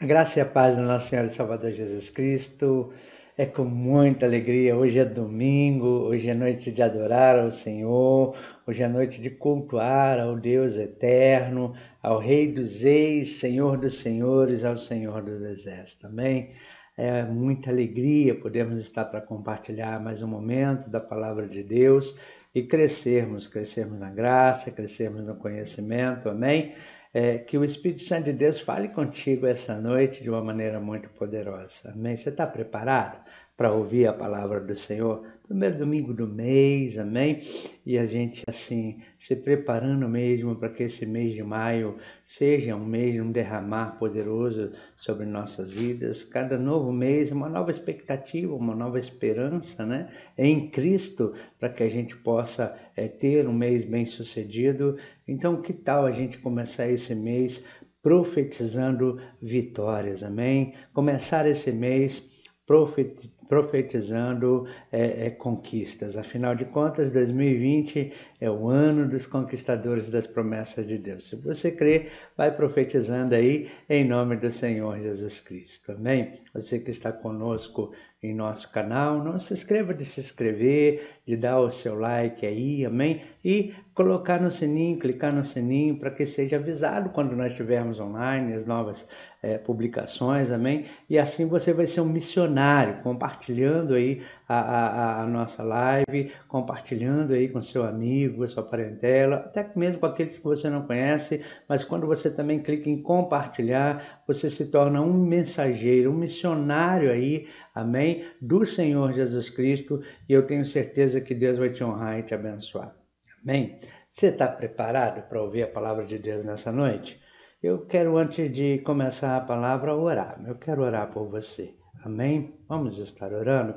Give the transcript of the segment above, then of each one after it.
A graça e a paz do nosso Senhor e Salvador Jesus Cristo. É com muita alegria. Hoje é domingo, hoje é noite de adorar ao Senhor, hoje é noite de cultuar ao Deus eterno, ao Rei dos Reis, Senhor dos Senhores, ao Senhor dos Exércitos. Amém? É muita alegria podermos estar para compartilhar mais um momento da palavra de Deus e crescermos, crescermos na graça, crescermos no conhecimento. Amém? É, que o Espírito Santo de Deus fale contigo essa noite de uma maneira muito poderosa. Amém? Você está preparado? para ouvir a palavra do Senhor. Primeiro domingo do mês, amém? E a gente, assim, se preparando mesmo para que esse mês de maio seja um mês de um derramar poderoso sobre nossas vidas. Cada novo mês, uma nova expectativa, uma nova esperança, né? Em Cristo, para que a gente possa é, ter um mês bem sucedido. Então, que tal a gente começar esse mês profetizando vitórias, amém? Começar esse mês profetizando profetizando é, é, conquistas. Afinal de contas, 2020 é o ano dos conquistadores das promessas de Deus. Se você crê, vai profetizando aí em nome do Senhor Jesus Cristo. Amém? Você que está conosco em nosso canal, não se esqueça de se inscrever, de dar o seu like aí, amém? e colocar no sininho, clicar no sininho para que seja avisado quando nós tivermos online as novas é, publicações, amém? E assim você vai ser um missionário, compartilhando aí a, a, a nossa live, compartilhando aí com seu amigo, sua parentela, até mesmo com aqueles que você não conhece, mas quando você também clica em compartilhar, você se torna um mensageiro, um missionário aí, amém? Do Senhor Jesus Cristo, e eu tenho certeza que Deus vai te honrar e te abençoar. Amém? Você está preparado para ouvir a palavra de Deus nessa noite? Eu quero, antes de começar a palavra, orar. Eu quero orar por você. Amém? Vamos estar orando?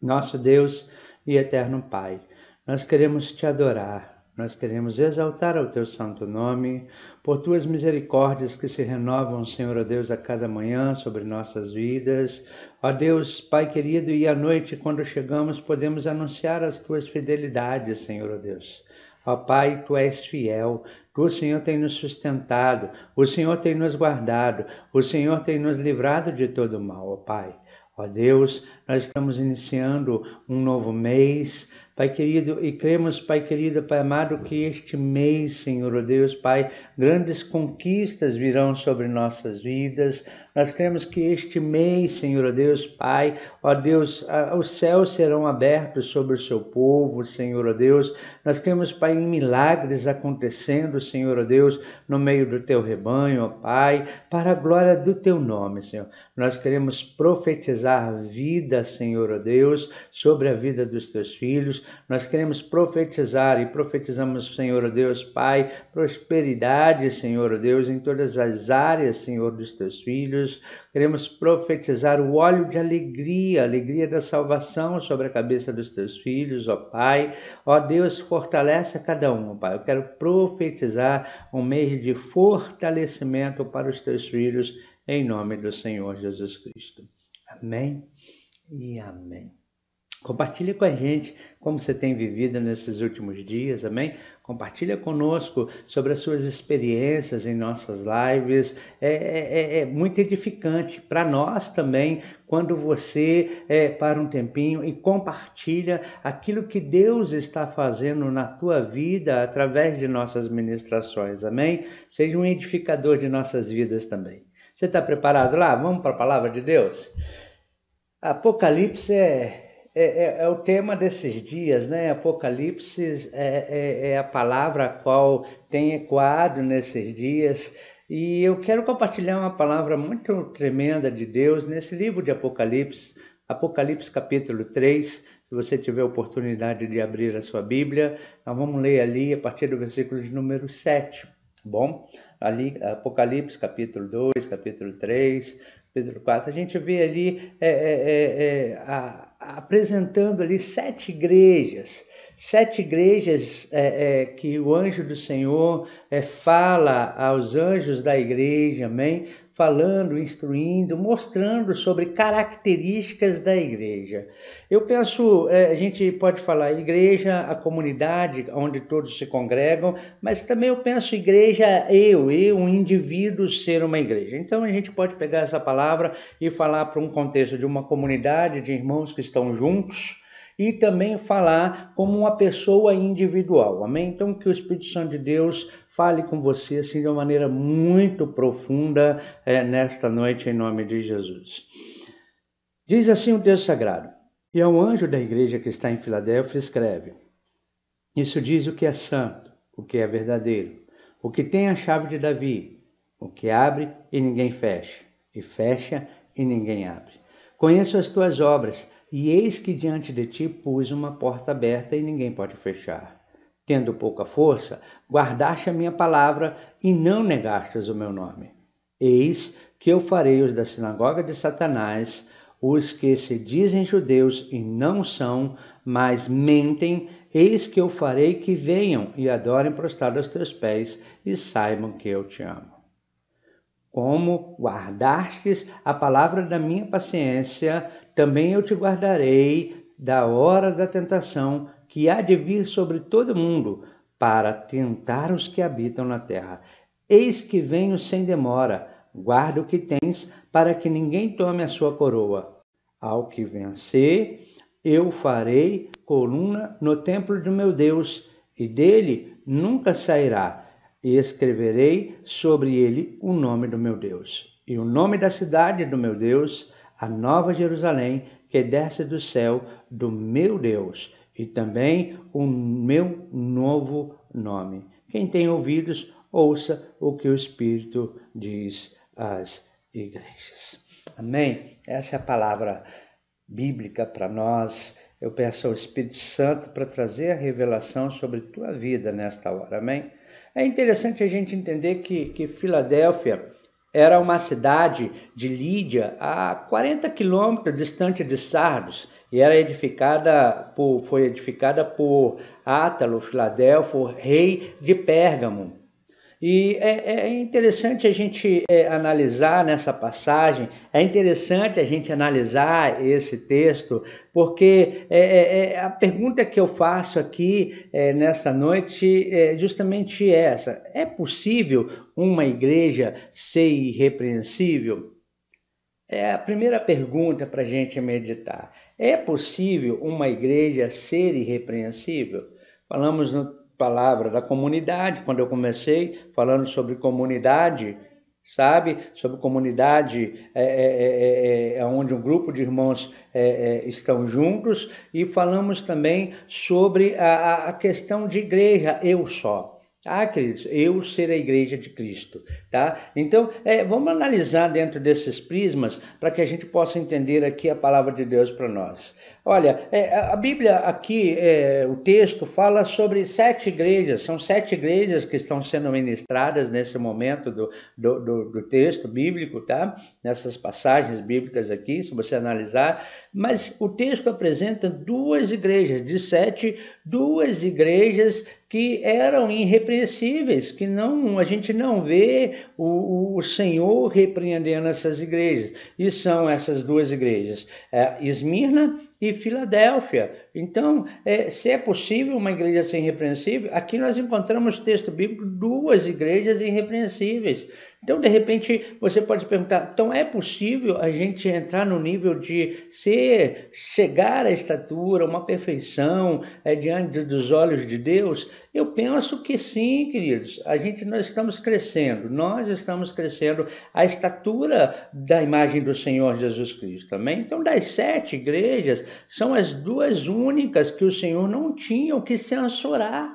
Nosso Deus e eterno Pai, nós queremos te adorar, nós queremos exaltar ao teu santo nome, por tuas misericórdias que se renovam, Senhor, ó Deus, a cada manhã sobre nossas vidas. Ó Deus, Pai querido, e à noite, quando chegamos, podemos anunciar as tuas fidelidades, Senhor, ó Deus. Ó Pai, tu és fiel, o Senhor tem nos sustentado, o Senhor tem nos guardado, o Senhor tem nos livrado de todo mal, ó Pai. Ó Deus, nós estamos iniciando um novo mês, Pai querido, e cremos, Pai querido, Pai amado, que este mês, Senhor, oh Deus, Pai, grandes conquistas virão sobre nossas vidas. Nós cremos que este mês, Senhor, oh Deus, Pai, ó Deus, os céus serão abertos sobre o seu povo, Senhor, ó Deus. Nós cremos, Pai, em milagres acontecendo, Senhor, ó Deus, no meio do teu rebanho, ó Pai, para a glória do teu nome, Senhor. Nós queremos profetizar vida, Senhor, ó Deus, sobre a vida dos teus filhos nós queremos profetizar e profetizamos, Senhor Deus, Pai, prosperidade, Senhor Deus, em todas as áreas, Senhor, dos teus filhos. Queremos profetizar o óleo de alegria, alegria da salvação sobre a cabeça dos teus filhos, ó Pai. Ó Deus, fortalece cada um, Pai. Eu quero profetizar um mês de fortalecimento para os teus filhos, em nome do Senhor Jesus Cristo. Amém e amém. Compartilha com a gente como você tem vivido nesses últimos dias, amém? Compartilha conosco sobre as suas experiências em nossas lives. É, é, é, é muito edificante para nós também quando você é, para um tempinho e compartilha aquilo que Deus está fazendo na tua vida através de nossas ministrações, amém? Seja um edificador de nossas vidas também. Você está preparado lá? Vamos para a palavra de Deus? Apocalipse é é, é, é, o tema desses dias, né? Apocalipse é, é, é, a palavra a qual tem ecoado nesses dias. E eu quero compartilhar uma palavra muito tremenda de Deus nesse livro de Apocalipse, Apocalipse capítulo 3. Se você tiver oportunidade de abrir a sua Bíblia, nós vamos ler ali a partir do versículo de número 7. Tá bom, ali Apocalipse capítulo 2, capítulo 3, capítulo 4, a gente vê ali é, é, a, apresentando ali sete igrejas sete igrejas é, é, que o anjo do Senhor é, fala aos anjos da igreja, amém? Falando, instruindo, mostrando sobre características da igreja. Eu penso, é, a gente pode falar igreja, a comunidade onde todos se congregam, mas também eu penso igreja, eu, eu, um indivíduo ser uma igreja. Então a gente pode pegar essa palavra e falar para um contexto de uma comunidade de irmãos que estão juntos e também falar como uma pessoa individual. Amém? Então, que o Espírito Santo de Deus fale com você assim de uma maneira muito profunda é, nesta noite, em nome de Jesus. Diz assim o texto sagrado: E ao anjo da igreja que está em Filadélfia, escreve: Isso diz o que é santo, o que é verdadeiro, o que tem a chave de Davi, o que abre e ninguém fecha, e fecha e ninguém abre. Conheço as tuas obras e eis que diante de ti pus uma porta aberta e ninguém pode fechar. Tendo pouca força, guardaste a minha palavra e não negastes o meu nome. Eis que eu farei os da sinagoga de Satanás, os que se dizem judeus e não são, mas mentem, eis que eu farei que venham e adorem prostrado aos teus pés e saibam que eu te amo. Como guardastes a palavra da minha paciência, também eu te guardarei da hora da tentação que há de vir sobre todo mundo para tentar os que habitam na terra. Eis que venho sem demora, guarda o que tens, para que ninguém tome a sua coroa. Ao que vencer, eu farei coluna no templo do meu Deus, e dele nunca sairá e escreverei sobre ele o nome do meu Deus, e o nome da cidade do meu Deus, a Nova Jerusalém, que desce do céu do meu Deus, e também o meu novo nome. Quem tem ouvidos, ouça o que o Espírito diz às igrejas. Amém? Essa é a palavra bíblica para nós. Eu peço ao Espírito Santo para trazer a revelação sobre tua vida nesta hora. Amém? É interessante a gente entender que, que Filadélfia era uma cidade de Lídia a 40 quilômetros distante de Sardos e era edificada por, foi edificada por Átalo, Filadelfo, rei de Pérgamo. E é, é, é interessante a gente é, analisar nessa passagem, é interessante a gente analisar esse texto, porque é, é, é a pergunta que eu faço aqui nessa noite é justamente essa: é possível uma igreja ser irrepreensível? É a primeira pergunta para a gente meditar. É possível uma igreja ser irrepreensível? Falamos no palavra da comunidade, quando eu comecei falando sobre comunidade, sabe? Sobre comunidade, é, é, é, onde um grupo de irmãos estão juntos, e falamos também sobre a, a questão de igreja, eu só. Ah, queridos, eu ser a igreja de Cristo, tá? Então, é, vamos analisar dentro desses prismas para que a gente possa entender aqui a palavra de Deus para nós. Olha, é, a Bíblia aqui, é, o texto fala sobre sete igrejas, são sete igrejas que estão sendo ministradas nesse momento do, do, do, do texto bíblico, tá? Nessas passagens bíblicas aqui, se você analisar. Mas o texto apresenta duas igrejas, de sete, duas igrejas que eram irrepreensíveis, que não a gente não vê o, o Senhor repreendendo essas igrejas. E são essas duas igrejas, é, Esmirna e Filadélfia. Então, é, se é possível uma igreja ser irrepreensível, aqui nós encontramos texto bíblico duas igrejas irrepreensíveis. Então, de repente, você pode se perguntar: então é possível a gente entrar no nível de ser, chegar à estatura, uma perfeição é, diante dos olhos de Deus? Eu penso que sim, queridos. A gente nós estamos crescendo, nós estamos crescendo a estatura da imagem do Senhor Jesus Cristo também. Então, das sete igrejas, são as duas únicas que o Senhor não tinha o que censurar.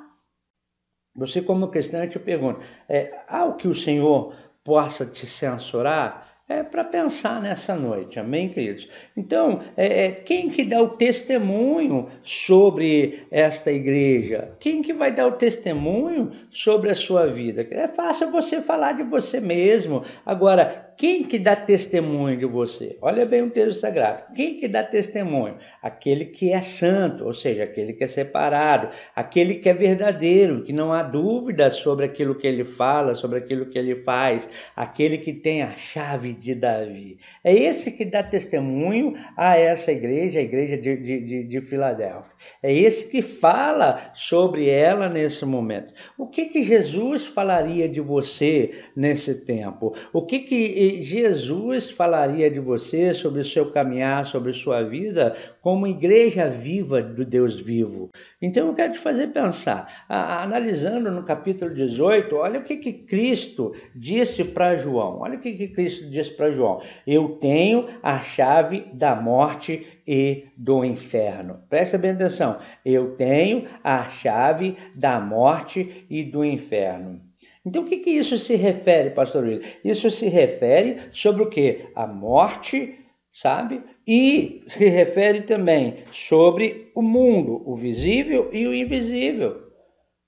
Você, como cristão, eu te pergunto: é, há o que o Senhor possa te censurar, é para pensar nessa noite, amém, queridos? Então, é, é, quem que dá o testemunho sobre esta igreja? Quem que vai dar o testemunho sobre a sua vida? É fácil você falar de você mesmo. Agora, quem que dá testemunho de você? Olha bem o texto sagrado. Quem que dá testemunho? Aquele que é santo, ou seja, aquele que é separado, aquele que é verdadeiro, que não há dúvida sobre aquilo que ele fala, sobre aquilo que ele faz, aquele que tem a chave de Davi. É esse que dá testemunho a essa igreja, a igreja de, de, de, de Filadélfia. É esse que fala sobre ela nesse momento. O que que Jesus falaria de você nesse tempo? O que que Jesus falaria de você, sobre o seu caminhar, sobre sua vida, como igreja viva do Deus vivo. Então eu quero te fazer pensar, analisando no capítulo 18, olha o que, que Cristo disse para João. Olha o que, que Cristo disse para João: Eu tenho a chave da morte e do inferno. Presta bem atenção, eu tenho a chave da morte e do inferno. Então, o que, que isso se refere, pastor William? Isso se refere sobre o que? A morte, sabe? E se refere também sobre o mundo, o visível e o invisível.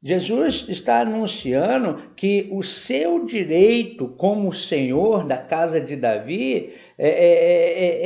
Jesus está anunciando que o seu direito como senhor da casa de Davi é, é,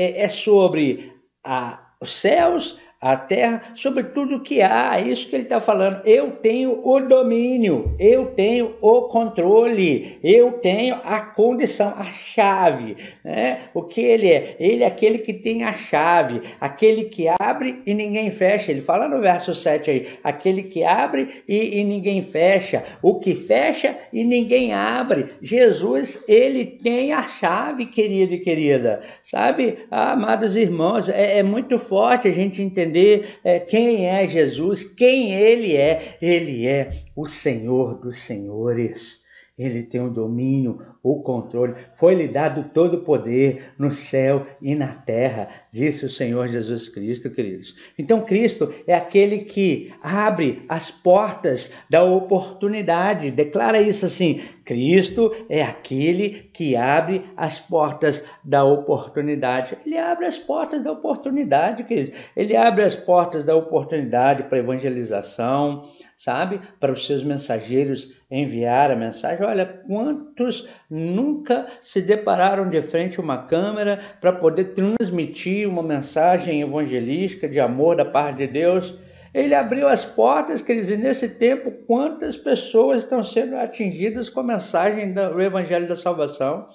é, é, é sobre a, os céus a terra, sobre tudo que há. É isso que ele está falando. Eu tenho o domínio, eu tenho o controle, eu tenho a condição, a chave. Né? O que ele é? Ele é aquele que tem a chave, aquele que abre e ninguém fecha. Ele fala no verso 7 aí: aquele que abre e, e ninguém fecha, o que fecha e ninguém abre. Jesus, ele tem a chave, querido e querida. Sabe, ah, amados irmãos, é, é muito forte a gente entender entender é, quem é Jesus, quem ele é. Ele é o Senhor dos Senhores. Ele tem o domínio, o controle, foi-lhe dado todo o poder no céu e na terra, disse o Senhor Jesus Cristo, queridos. Então, Cristo é aquele que abre as portas da oportunidade, declara isso assim: Cristo é aquele que abre as portas da oportunidade. Ele abre as portas da oportunidade, queridos. Ele abre as portas da oportunidade para evangelização, sabe? Para os seus mensageiros enviar a mensagem. Olha, quantos nunca se depararam de frente a uma câmera para poder transmitir uma mensagem evangelística de amor da parte de Deus. Ele abriu as portas, quer dizer nesse tempo, quantas pessoas estão sendo atingidas com a mensagem do Evangelho da Salvação?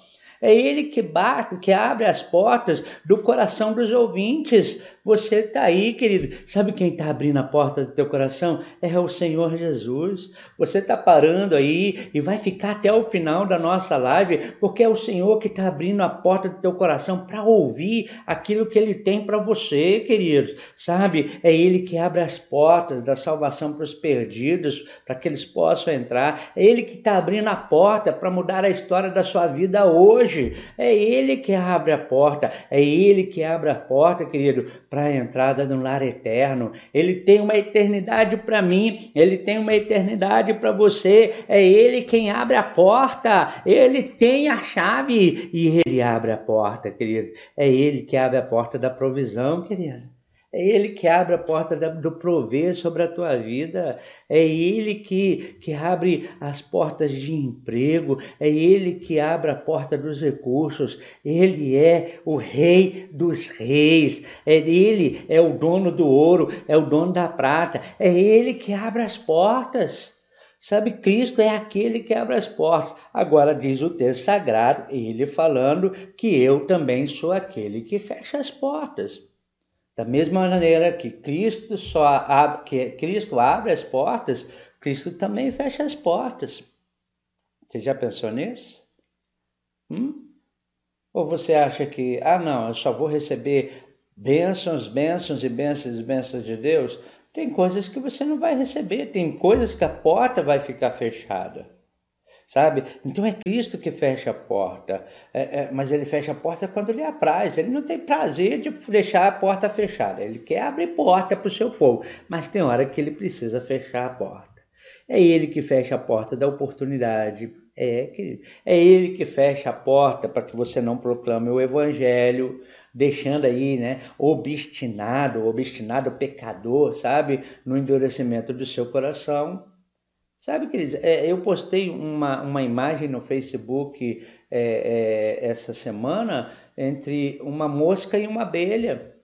É ele que bate, que abre as portas do coração dos ouvintes. Você está aí, querido. Sabe quem está abrindo a porta do teu coração? É o Senhor Jesus. Você está parando aí e vai ficar até o final da nossa live, porque é o Senhor que está abrindo a porta do teu coração para ouvir aquilo que Ele tem para você, querido. Sabe? É Ele que abre as portas da salvação para os perdidos, para que eles possam entrar. É Ele que está abrindo a porta para mudar a história da sua vida hoje hoje. É Ele que abre a porta, é Ele que abre a porta, querido, para a entrada no lar eterno. Ele tem uma eternidade para mim, Ele tem uma eternidade para você. É Ele quem abre a porta, Ele tem a chave e Ele abre a porta, querido. É Ele que abre a porta da provisão, querido. É Ele que abre a porta do prover sobre a tua vida. É Ele que, que abre as portas de emprego. É Ele que abre a porta dos recursos. Ele é o Rei dos Reis. É Ele é o dono do ouro, é o dono da prata. É Ele que abre as portas. Sabe, Cristo é aquele que abre as portas. Agora diz o texto sagrado, ele falando que eu também sou aquele que fecha as portas. Da mesma maneira que Cristo só abre, que Cristo abre as portas, Cristo também fecha as portas. Você já pensou nisso? Hum? Ou você acha que, ah, não, eu só vou receber bênçãos, bênçãos e bênçãos e bênçãos de Deus? Tem coisas que você não vai receber, tem coisas que a porta vai ficar fechada sabe? Então é Cristo que fecha a porta, é, é, mas ele fecha a porta quando lhe apraz. Ele não tem prazer de deixar a porta fechada, ele quer abrir porta para o seu povo, mas tem hora que ele precisa fechar a porta. É ele que fecha a porta da oportunidade. É, querido. é ele que fecha a porta para que você não proclame o evangelho, deixando aí, né, obstinado, obstinado pecador, sabe, no endurecimento do seu coração Sabe, queridos, é, eu postei uma, uma imagem no Facebook é, é, essa semana entre uma mosca e uma abelha.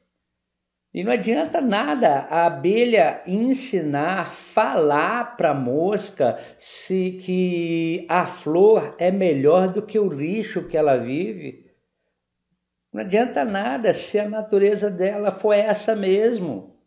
E não adianta nada a abelha ensinar, falar para a mosca se que a flor é melhor do que o lixo que ela vive. Não adianta nada se a natureza dela for essa mesmo.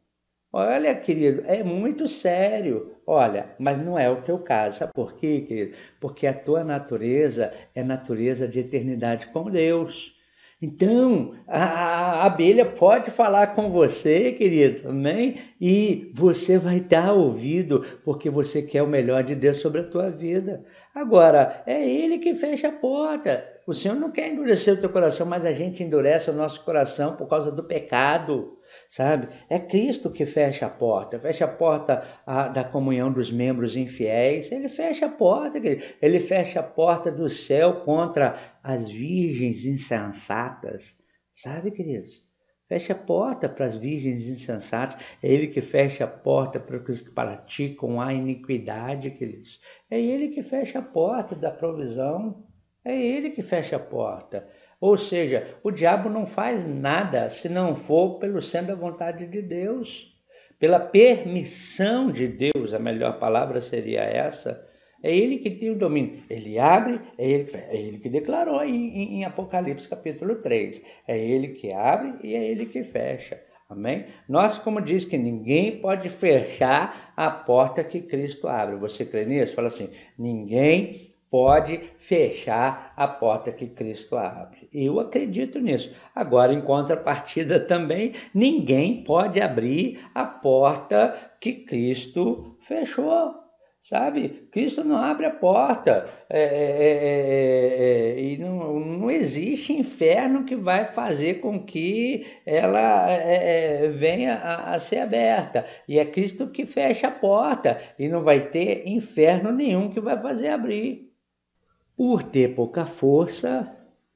Olha, querido, é muito sério. Olha, mas não é o teu caso. Sabe por quê, querido? Porque a tua natureza é natureza de eternidade com Deus. Então, a, abelha pode falar com você, querido, amém? E você vai dar ouvido, porque você quer o melhor de Deus sobre a tua vida. Agora, é ele que fecha a porta. O Senhor não quer endurecer o teu coração, mas a gente endurece o nosso coração por causa do pecado sabe? É Cristo que fecha a porta, fecha a porta a, da comunhão dos membros infiéis, ele fecha a porta, ele fecha a porta do céu contra as virgens insensatas, sabe, queridos? Fecha a porta para as virgens insensatas, é ele que fecha a porta para os que praticam a iniquidade, queridos. É ele que fecha a porta da provisão, é ele que fecha a porta. Ou seja, o diabo não faz nada se não for pelo sendo a vontade de Deus, pela permissão de Deus, a melhor palavra seria essa. É ele que tem o domínio. Ele abre, é ele, é ele que declarou em, em Apocalipse capítulo 3. É ele que abre e é ele que fecha. Amém? Nós, como diz que ninguém pode fechar a porta que Cristo abre. Você crê nisso? Fala assim: ninguém pode fechar a porta que Cristo abre. Eu acredito nisso. Agora, em contrapartida também, ninguém pode abrir a porta que Cristo fechou. Sabe? Cristo não abre a porta. É, é, é, é, é e não, não existe inferno que vai fazer com que ela é, venha a, a, ser aberta. E é Cristo que fecha a porta. E não vai ter inferno nenhum que vai fazer abrir. Por ter pouca força,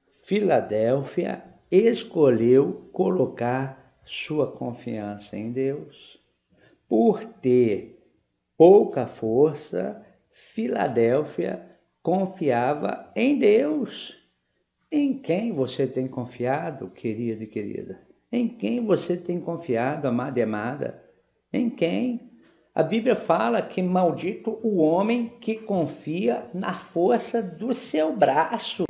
Filadélfia escolheu colocar sua confiança em Deus. Por ter pouca força, Filadélfia confiava em Deus. Em quem você tem confiado, querido e querida? Em quem você tem confiado, amado e amada? Em quem? A Bíblia fala que maldito o homem que confia na força do seu braço,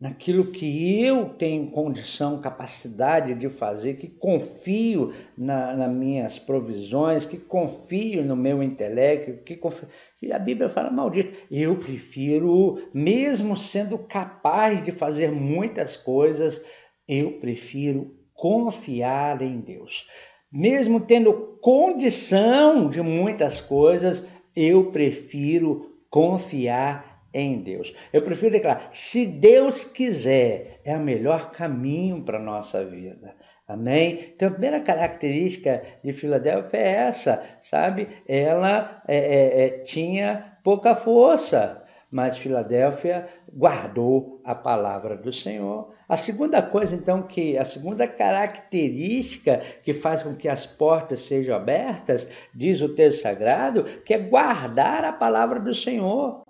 naquilo que eu tenho condição, capacidade de fazer, que confio na, nas minhas provisões, que confio no meu intelecto, que confio. E a Bíblia fala, maldito, eu prefiro, mesmo sendo capaz de fazer muitas coisas, eu prefiro confiar em Deus. Mesmo tendo condição de muitas coisas, eu prefiro confiar em Deus. Eu prefiro declarar: se Deus quiser, é o melhor caminho para a nossa vida. Amém? Então, a primeira característica de Filadélfia é essa, sabe? Ela é, é, é tinha pouca força, mas Filadélfia guardou a palavra do Senhor. A segunda coisa, então, que a segunda característica que faz com que as portas sejam abertas, diz o texto sagrado, que é guardar a palavra do Senhor.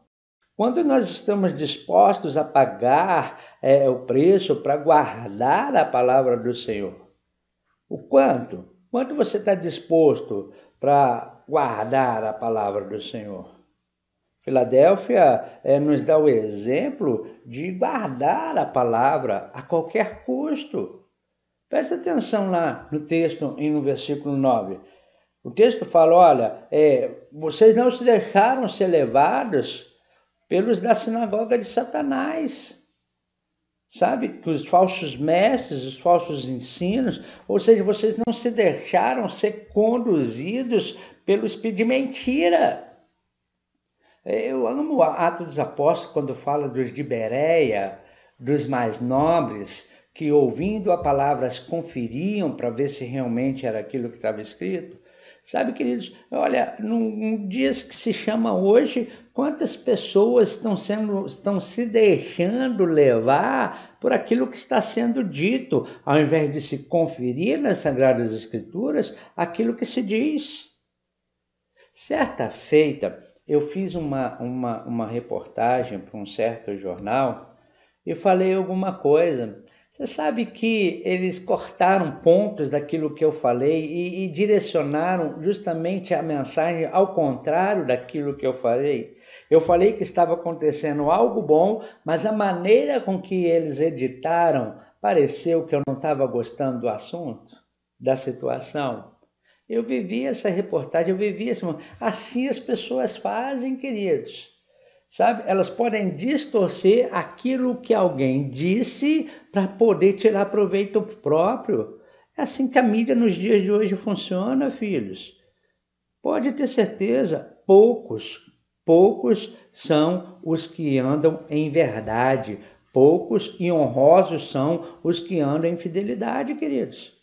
Quando nós estamos dispostos a pagar é, o preço para guardar a palavra do Senhor, o quanto? Quanto você está disposto para guardar a palavra do Senhor? Filadélfia é, nos dá o exemplo de guardar a palavra a qualquer custo. Preste atenção lá no texto, no versículo 9. O texto fala: olha, é, vocês não se deixaram ser levados pelos da sinagoga de Satanás. Sabe, que os falsos mestres, os falsos ensinos, ou seja, vocês não se deixaram ser conduzidos pelo espírito de mentira. É, eu amo o Ato dos Apóstolos quando fala dos de Bereia, dos mais nobres, que ouvindo a palavra se conferiam para ver se realmente era aquilo que estava escrito. Sabe, queridos, olha, num, num dia que se chama hoje, quantas pessoas estão, sendo, estão se deixando levar por aquilo que está sendo dito, ao invés de se conferir nas Sagradas Escrituras aquilo que se diz. Certa feita, eu fiz uma, uma, uma reportagem para um certo jornal e falei alguma coisa. Você sabe que eles cortaram pontos daquilo que eu falei e, e direcionaram justamente a mensagem ao contrário daquilo que eu falei. Eu falei que estava acontecendo algo bom, mas a maneira com que eles editaram pareceu que eu não estava gostando do assunto, da situação. Eu vivi essa reportagem, eu vivi esse momento. Assim as pessoas fazem, queridos. Sabe? Elas podem distorcer aquilo que alguém disse para poder tirar proveito próprio. É assim que a mídia nos dias de hoje funciona, filhos. Pode ter certeza, poucos, poucos são os que andam em verdade, poucos e honrosos são os que andam em fidelidade, queridos.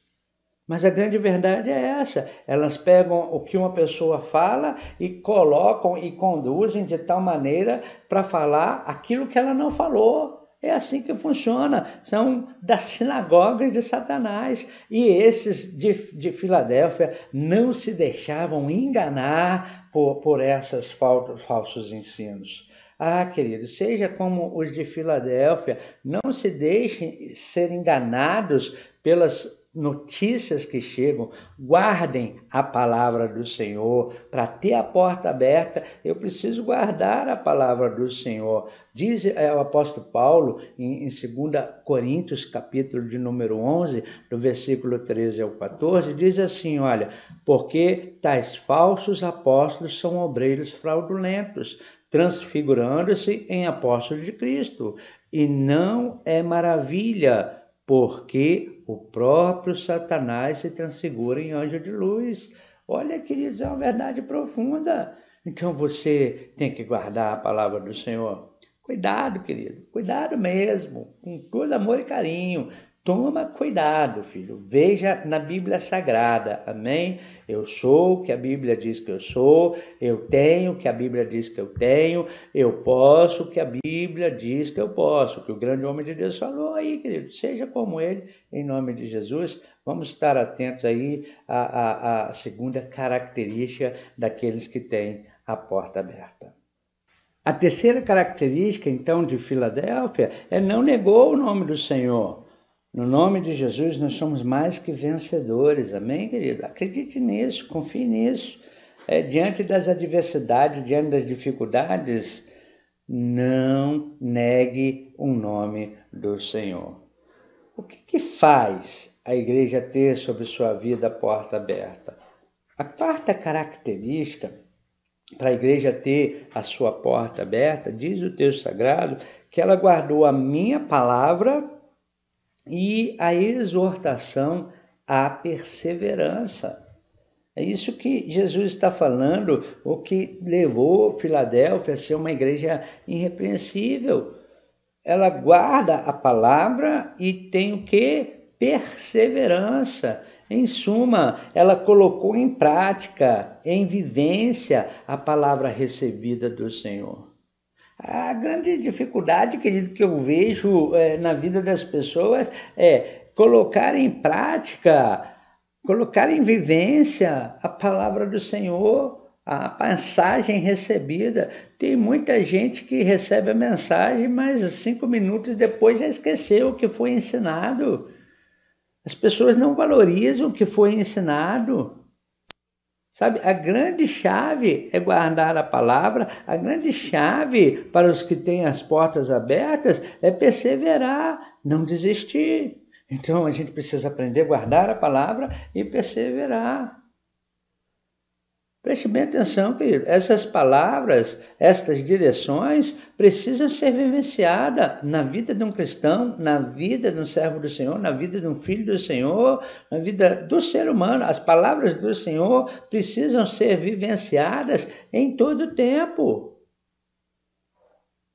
Mas a grande verdade é essa: elas pegam o que uma pessoa fala e colocam e conduzem de tal maneira para falar aquilo que ela não falou. É assim que funciona. São das sinagogas de Satanás. E esses de, de Filadélfia não se deixavam enganar por, por essas falsos, falsos ensinos. Ah, querido, seja como os de Filadélfia, não se deixem ser enganados pelas notícias que chegam, guardem a palavra do Senhor. Para ter a porta aberta, eu preciso guardar a palavra do Senhor. Diz é, o apóstolo Paulo em, em 2 Coríntios, capítulo de número 11, do versículo 13 ao 14, diz assim, olha, porque tais falsos apóstolos são obreiros fraudulentos, transfigurando-se em apóstolos de Cristo, e não é maravilha, porque o próprio Satanás se transfigura em anjo de luz. Olha, queridos, é uma verdade profunda. Então você tem que guardar a palavra do Senhor. Cuidado, querido, cuidado mesmo, com todo amor e carinho. Toma cuidado, filho. Veja na Bíblia Sagrada, amém? Eu sou o que a Bíblia diz que eu sou, eu tenho o que a Bíblia diz que eu tenho, eu posso o que a Bíblia diz que eu posso, que o grande homem de Deus falou aí, querido. Seja como ele, em nome de Jesus. Vamos estar atentos aí à, à, à segunda característica daqueles que têm a porta aberta. A terceira característica, então, de Filadélfia é não negou o nome do Senhor. No nome de Jesus, nós somos mais que vencedores, amém, querido? Acredite nisso, confie nisso. É, diante das adversidades, diante das dificuldades, não negue o nome do Senhor. O que, que faz a igreja ter sobre sua vida a porta aberta? A quarta característica para a igreja ter a sua porta aberta, diz o texto sagrado, que ela guardou a minha palavra e a exortação à perseverança. É isso que Jesus está falando, o que levou Filadélfia a ser uma igreja irrepreensível. Ela guarda a palavra e tem o que? Perseverança. Em suma, ela colocou em prática, em vivência, a palavra recebida do Senhor. A grande dificuldade, querido, que eu vejo é, na vida das pessoas é colocar em prática, colocar em vivência a palavra do Senhor, a mensagem recebida. Tem muita gente que recebe a mensagem, mas cinco minutos depois já esqueceu o que foi ensinado. As pessoas não valorizam o que foi ensinado. Sabe, a grande chave é guardar a palavra, a grande chave para os que têm as portas abertas é perseverar, não desistir. Então a gente precisa aprender a guardar a palavra e perseverar. Preste bem atenção, querido. Essas palavras, estas direções, precisam ser vivenciadas na vida de um cristão, na vida de um servo do Senhor, na vida de um filho do Senhor, na vida do ser humano. As palavras do Senhor precisam ser vivenciadas em todo o tempo.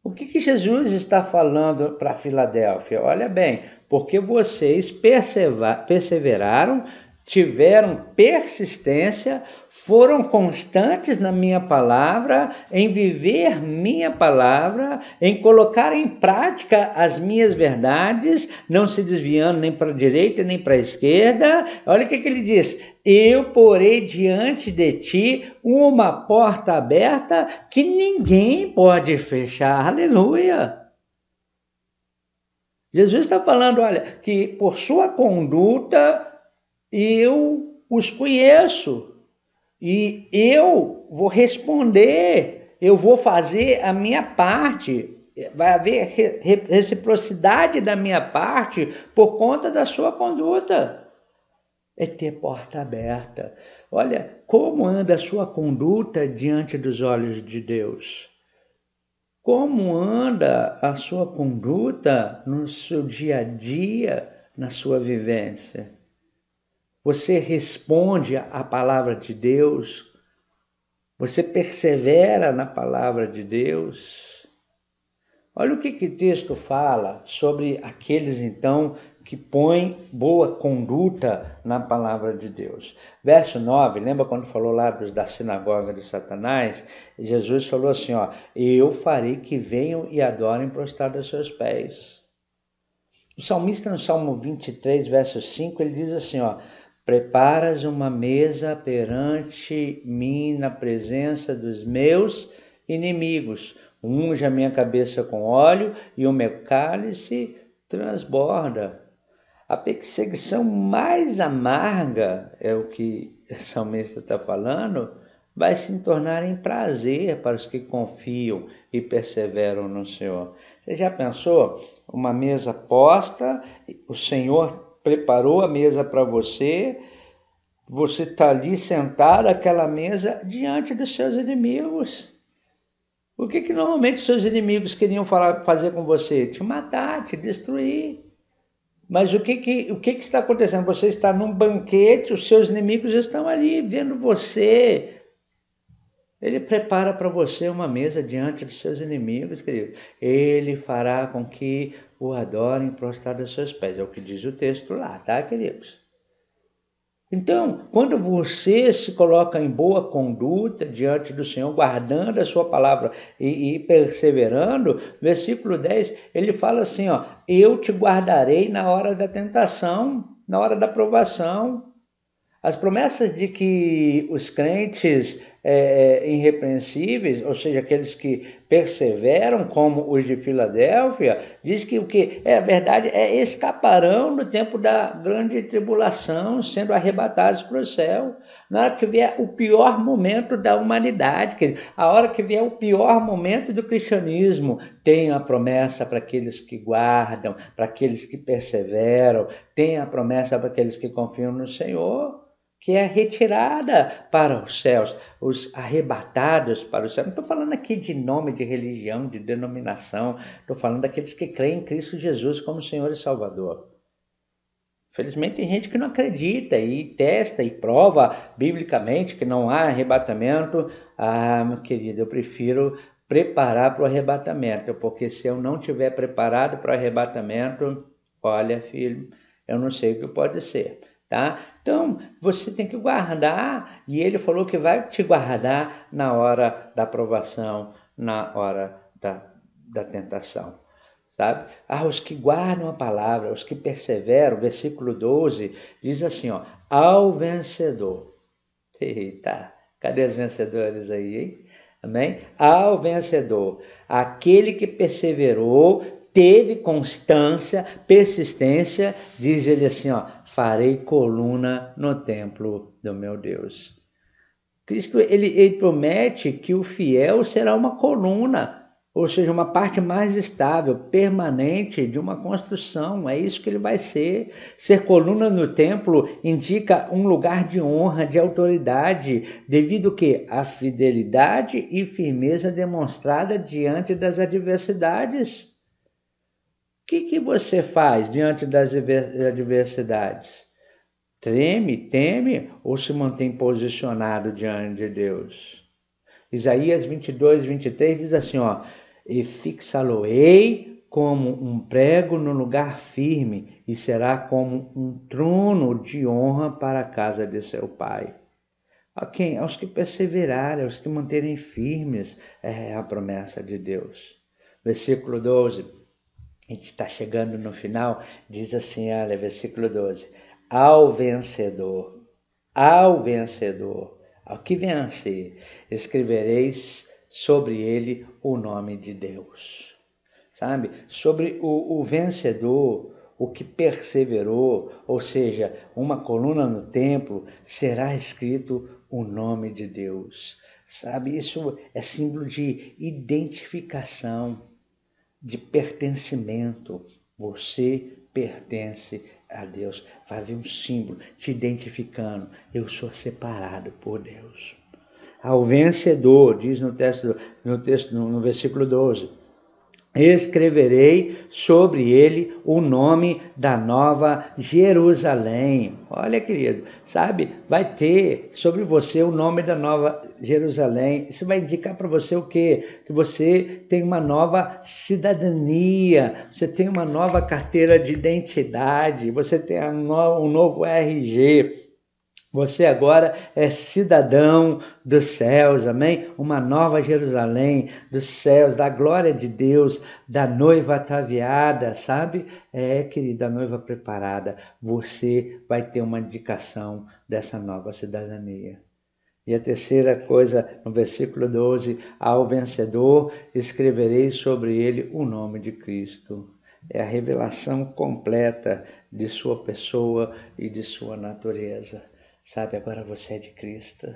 O que, que Jesus está falando para Filadélfia? Olha bem, porque vocês perseveraram tiveram persistência, foram constantes na minha palavra, em viver minha palavra, em colocar em prática as minhas verdades, não se desviando nem para a direita nem para a esquerda. Olha o que, que ele diz: Eu porei diante de ti uma porta aberta que ninguém pode fechar. Aleluia! Jesus está falando, olha, que por sua conduta eu os conheço e eu vou responder, eu vou fazer a minha parte. Vai haver reciprocidade da minha parte por conta da sua conduta. É ter porta aberta. Olha como anda a sua conduta diante dos olhos de Deus. Como anda a sua conduta no seu dia a dia, na sua vivência você responde à palavra de Deus, você persevera na palavra de Deus. Olha o que, que o texto fala sobre aqueles então que põem boa conduta na palavra de Deus. Verso 9, lembra quando falou lá dos da sinagoga de Satanás? Jesus falou assim: ó, Eu farei que venham e adorem prostrados aos seus pés. O salmista, no Salmo 23, verso 5, ele diz assim: ó, Preparas uma mesa perante mim na presença dos meus inimigos. Unge a minha cabeça com óleo e o meu cálice transborda. A perseguição mais amarga, é o que o salmista está falando, vai se tornar em prazer para os que confiam e perseveram no Senhor. Você já pensou? Uma mesa posta, o Senhor preparou a mesa para você, você está ali sentado àquela mesa diante dos seus inimigos. O que, que normalmente seus inimigos queriam falar, fazer com você? Te matar, te destruir. Mas o que, que, o que, que está acontecendo? Você está num banquete, os seus inimigos estão ali vendo você. Ele prepara para você uma mesa diante dos seus inimigos, querido. Ele fará com que o adorem prostrado aos seus pés. É o que diz o texto lá, tá, queridos? Então, quando você se coloca em boa conduta diante do Senhor, guardando a sua palavra e, e, perseverando, versículo 10, ele fala assim, ó, eu te guardarei na hora da tentação, na hora da provação. As promessas de que os crentes é, é, irrepreensíveis, ou seja, aqueles que perseveram, como os de Filadélfia, diz que o que é verdade é escaparão no tempo da grande tribulação, sendo arrebatados para o céu. Na hora que vier o pior momento da humanidade, querido, a hora que vier o pior momento do cristianismo, tem a promessa para aqueles que guardam, para aqueles que perseveram, tem a promessa para aqueles que confiam no Senhor que é retirada para os céus, os arrebatados para os céus. Não estou falando aqui de nome de religião, de denominação, estou falando daqueles que creem em Cristo Jesus como Senhor e Salvador. Felizmente tem gente que não acredita e testa e prova biblicamente que não há arrebatamento. Ah, meu querido, eu prefiro preparar para o arrebatamento, porque se eu não tiver preparado para o arrebatamento, olha, filho, eu não sei o que pode ser, tá? Então, você tem que guardar, e ele falou que vai te guardar na hora da aprovação, na hora da, da tentação. Sabe? Ah, os que guardam a palavra, os que perseveram, versículo 12 diz assim: ó, ao vencedor. Eita, cadê os vencedores aí, hein? Amém? Ao vencedor, aquele que perseverou teve constância, persistência, diz ele assim, ó, farei coluna no templo do meu Deus. Cristo, ele, ele promete que o fiel será uma coluna, ou seja, uma parte mais estável, permanente de uma construção. É isso que ele vai ser. Ser coluna no templo indica um lugar de honra, de autoridade, devido que a fidelidade e firmeza demonstrada diante das adversidades que, que você faz diante das adversidades? Treme, teme ou se mantém posicionado diante de Deus? Isaías 22, 23 diz assim: ó, E fixá-lo-ei como um prego no lugar firme, e será como um trono de honra para a casa de seu pai. A quem? Aos que perseverarem, aos que manterem firmes, é a promessa de Deus. Versículo 12 a gente está chegando no final, diz assim, olha, versículo 12: Ao vencedor, ao vencedor, ao que vence, escrevereis sobre ele o nome de Deus. Sabe? Sobre o, o vencedor, o que perseverou, ou seja, uma coluna no templo, será escrito o nome de Deus. Sabe? Isso é símbolo de identificação de pertencimento. Você pertence a Deus. faz um símbolo te identificando. Eu sou separado por Deus. Ao vencedor, diz no texto, no, texto, no, no versículo 12 escreverei sobre ele o nome da nova Jerusalém. Olha, querido, sabe? Vai ter sobre você o nome da nova Jerusalém. Isso vai indicar para você o quê? Que você tem uma nova cidadania, você tem uma nova carteira de identidade, você tem um novo RG você agora é cidadão dos céus, amém? Uma nova Jerusalém dos céus, da glória de Deus, da noiva ataviada, sabe? É, querida, a noiva preparada. Você vai ter uma indicação dessa nova cidadania. E a terceira coisa, no versículo 12: Ao vencedor escreverei sobre ele o nome de Cristo. É a revelação completa de sua pessoa e de sua natureza sabe? Agora você é de Cristo.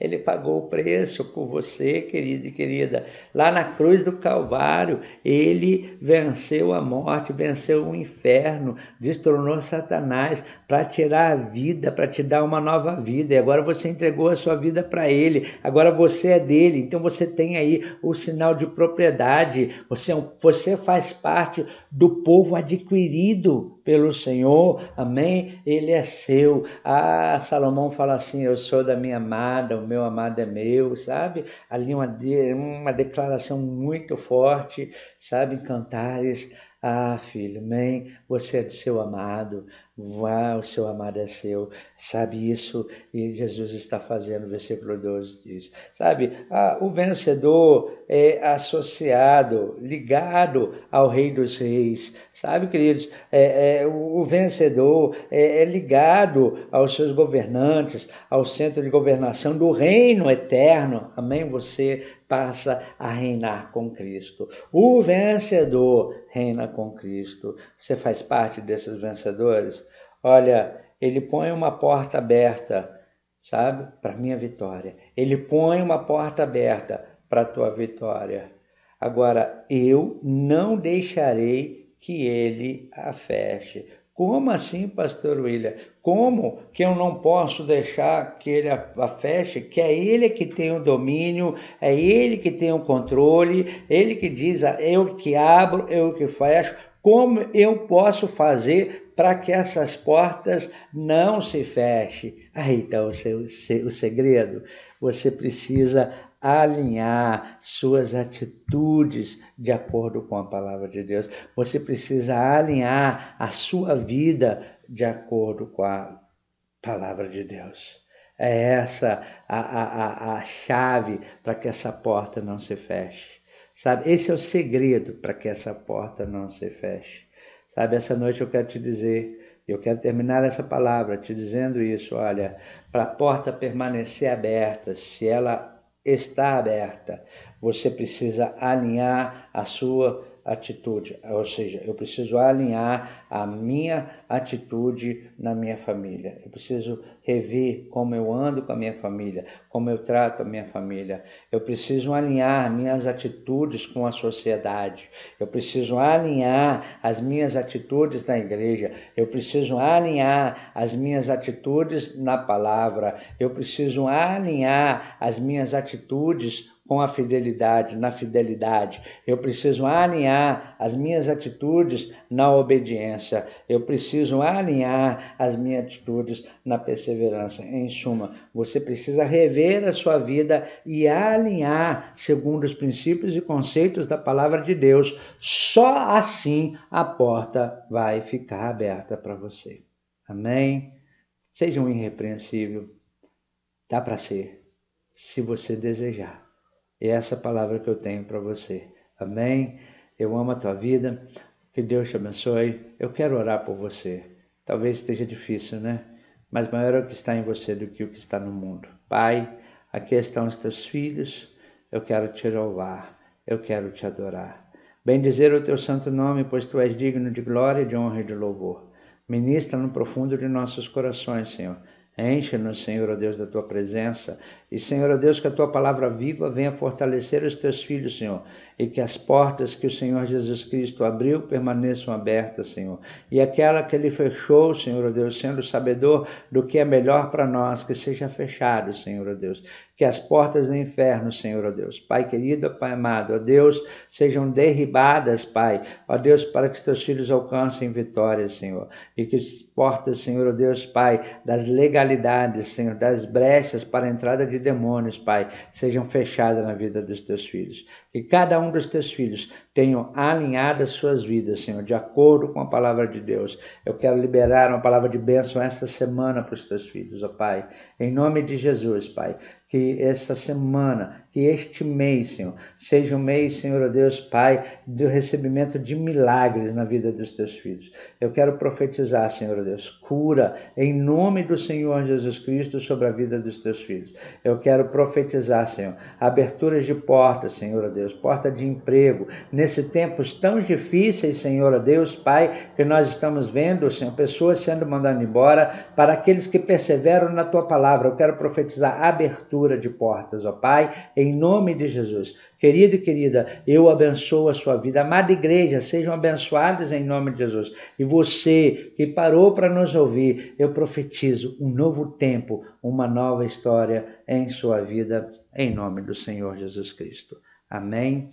ele pagou o preço por você, querido e querida. Lá na cruz do Calvário, ele venceu a morte, venceu o inferno, destronou Satanás para tirar a vida, para te dar uma nova vida. E agora você entregou a sua vida para ele, agora você é dele. Então você tem aí o sinal de propriedade, você, é você faz parte do povo adquirido pelo Senhor, amém? Ele é seu. Ah, Salomão fala assim: Eu sou da minha amada, o meu amado é meu, sabe? Ali uma, uma declaração muito forte, sabe? cantares. Ah, filho, amém? Você é de seu amado. Uau, seu amado é seu. Sabe isso? E Jesus está fazendo, versículo 12 diz. Sabe, o vencedor é associado, ligado ao Rei dos Reis. Sabe, queridos, é, é o vencedor é, é ligado aos seus governantes, ao centro de governação do reino eterno. Amém? Você passa a reinar com Cristo. O vencedor reina com Cristo. Você faz parte desses vencedores? Olha, ele põe uma porta aberta, sabe, para minha vitória. Ele põe uma porta aberta para a tua vitória. Agora, eu não deixarei que ele a feche. Como assim, pastor William? Como que eu não posso deixar que ele a feche? Que é ele que tem o domínio, é ele que tem o controle, ele que diz, ah, eu que abro, eu que fecho. Como eu posso fazer para que essas portas não se fechem? Aí está o, o segredo. Você precisa alinhar suas atitudes de acordo com a palavra de Deus. Você precisa alinhar a sua vida de acordo com a palavra de Deus. É essa a, a, a, a chave para que essa porta não se feche. Sabe, esse é o segredo para que essa porta não se feche. Sabe, essa noite eu quero te dizer, eu quero terminar essa palavra te dizendo isso, olha, para a porta permanecer aberta, se ela está aberta, você precisa alinhar a sua atitude, ou seja, eu preciso alinhar a minha atitude na minha família. Eu preciso rever como eu ando com a minha família, como eu trato a minha família. Eu preciso alinhar minhas atitudes com a sociedade. Eu preciso alinhar as minhas atitudes na igreja. Eu preciso alinhar as minhas atitudes na palavra. Eu preciso alinhar as minhas atitudes com a fidelidade, na fidelidade. Eu preciso alinhar as minhas atitudes na obediência. Eu preciso alinhar as minhas atitudes na perseverança. Em suma, você precisa rever a sua vida e alinhar segundo os princípios e conceitos da palavra de Deus. Só assim a porta vai ficar aberta para você. Amém? Seja um irrepreensível. Dá para ser, se você desejar. E é essa palavra que eu tenho para você. Amém? Eu amo a tua vida. Que Deus te abençoe. Eu quero orar por você. Talvez esteja difícil, né? Mas maior é o que está em você do que o que está no mundo. Pai, aqui estão os teus filhos. Eu quero te louvar. Eu quero te adorar. Bendizer o teu santo nome, pois tu és digno de glória, de honra e de louvor. Ministra no profundo de nossos corações, Senhor Enche-nos, Senhor, ó Deus, da tua presença. E, Senhor, ó Deus, que a tua palavra viva venha fortalecer os teus filhos, Senhor. E que as portas que o Senhor Jesus Cristo abriu permaneçam abertas, Senhor. E aquela que ele fechou, Senhor, ó Deus, sendo sabedor do que é melhor para nós, que seja fechado, Senhor, ó Deus que as portas do inferno, Senhor, ó Deus, Pai querido, Pai amado, ó Deus, sejam derribadas, Pai, ó Deus, para que os teus filhos alcancem vitória, Senhor, e que as portas, Senhor, ó Deus, Pai, das legalidades, Senhor, das brechas para a entrada de demônios, Pai, sejam fechadas na vida dos teus filhos. Que cada um dos teus filhos tenham alinhado as suas vidas, Senhor, de acordo com a palavra de Deus. Eu quero liberar uma palavra de bênção esta semana para os teus filhos, ó Pai, em nome de Jesus, Pai que essa semana que este mês, Senhor, seja um mês, Senhor, ó Deus Pai, do recebimento de milagres na vida dos teus filhos. Eu quero profetizar, Senhor, ó Deus, cura em nome do Senhor Jesus Cristo sobre a vida dos teus filhos. Eu quero profetizar, Senhor, aberturas de portas, Senhor, ó Deus, porta de emprego. Nesse tempos tão difíceis, Senhor, ó Deus Pai, que nós estamos vendo, Senhor, pessoas sendo mandadas embora, para aqueles que perseveram na tua palavra, eu quero profetizar abertura de portas, ó Pai em nome de Jesus. Querido e querida, eu abençoo a sua vida. Amada igreja, sejam abençoados em nome de Jesus. E você que parou para nos ouvir, eu profetizo um novo tempo, uma nova história em sua vida, em nome do Senhor Jesus Cristo. Amém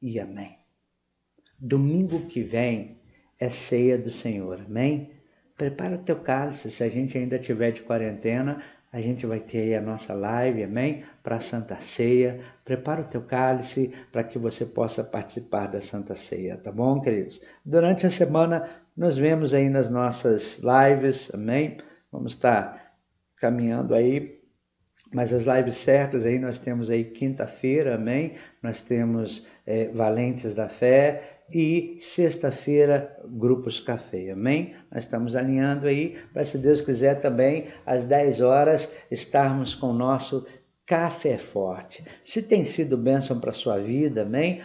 e amém. Domingo que vem é ceia do Senhor. Amém? Prepara o teu cálice, se a gente ainda tiver de quarentena, a gente vai ter aí a nossa live, amém? Para a Santa Ceia. Prepara o teu cálice para que você possa participar da Santa Ceia, tá bom, queridos? Durante a semana, nos vemos aí nas nossas lives, amém? Vamos estar tá caminhando aí mas as lives certas aí nós temos aí quinta-feira, amém? Nós temos é, Valentes da Fé, e sexta-feira, Grupos Café, amém? Nós estamos alinhando aí para, se Deus quiser, também às 10 horas estarmos com o nosso Café Forte. Se tem sido bênção para a sua vida, amém?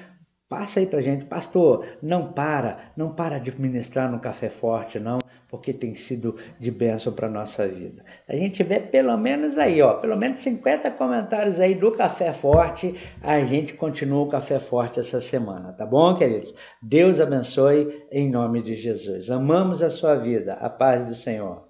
Passa aí para gente, pastor, não para, não para de ministrar no Café Forte, não porque tem sido de bênção para a nossa vida. A gente vê pelo menos aí, ó, pelo menos 50 comentários aí do Café Forte. A gente continua o Café Forte essa semana, tá bom, queridos? Deus abençoe em nome de Jesus. Amamos a sua vida. A paz do Senhor.